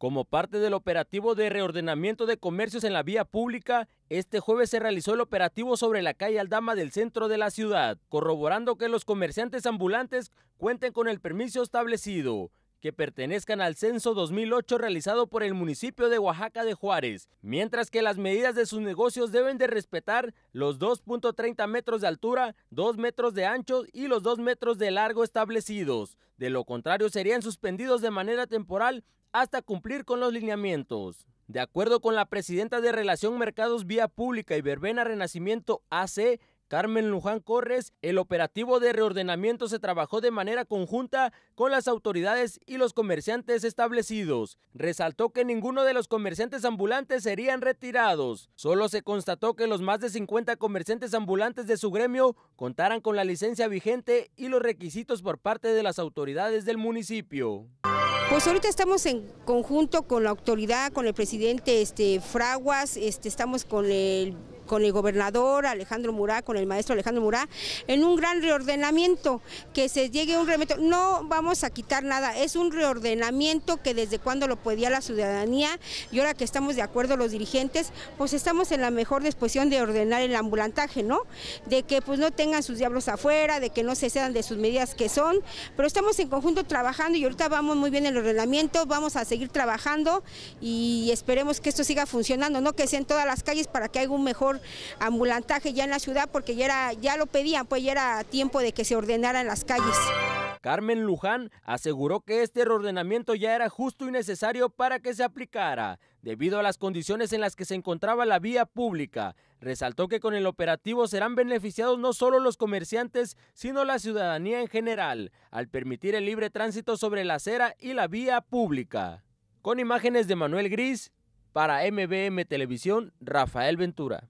Como parte del operativo de reordenamiento de comercios en la vía pública, este jueves se realizó el operativo sobre la calle Aldama del centro de la ciudad, corroborando que los comerciantes ambulantes cuenten con el permiso establecido que pertenezcan al censo 2008 realizado por el municipio de Oaxaca de Juárez, mientras que las medidas de sus negocios deben de respetar los 2.30 metros de altura, 2 metros de ancho y los 2 metros de largo establecidos. De lo contrario serían suspendidos de manera temporal hasta cumplir con los lineamientos. De acuerdo con la presidenta de Relación Mercados Vía Pública y Verbena Renacimiento AC, Carmen Luján Corres, el operativo de reordenamiento se trabajó de manera conjunta con las autoridades y los comerciantes establecidos. Resaltó que ninguno de los comerciantes ambulantes serían retirados. Solo se constató que los más de 50 comerciantes ambulantes de su gremio contaran con la licencia vigente y los requisitos por parte de las autoridades del municipio. Pues ahorita estamos en conjunto con la autoridad, con el presidente este, Fraguas, este, estamos con el con el gobernador Alejandro Murá, con el maestro Alejandro Murá, en un gran reordenamiento, que se llegue a un reordenamiento No vamos a quitar nada, es un reordenamiento que desde cuando lo pedía la ciudadanía y ahora que estamos de acuerdo los dirigentes, pues estamos en la mejor disposición de ordenar el ambulantaje, ¿no? De que pues no tengan sus diablos afuera, de que no se cedan de sus medidas que son, pero estamos en conjunto trabajando y ahorita vamos muy bien en el ordenamiento, vamos a seguir trabajando y esperemos que esto siga funcionando, no que sea todas las calles para que haya un mejor ambulantaje ya en la ciudad porque ya, era, ya lo pedían, pues ya era tiempo de que se ordenaran las calles. Carmen Luján aseguró que este reordenamiento ya era justo y necesario para que se aplicara, debido a las condiciones en las que se encontraba la vía pública. Resaltó que con el operativo serán beneficiados no solo los comerciantes, sino la ciudadanía en general, al permitir el libre tránsito sobre la acera y la vía pública. Con imágenes de Manuel Gris, para MBM Televisión, Rafael Ventura.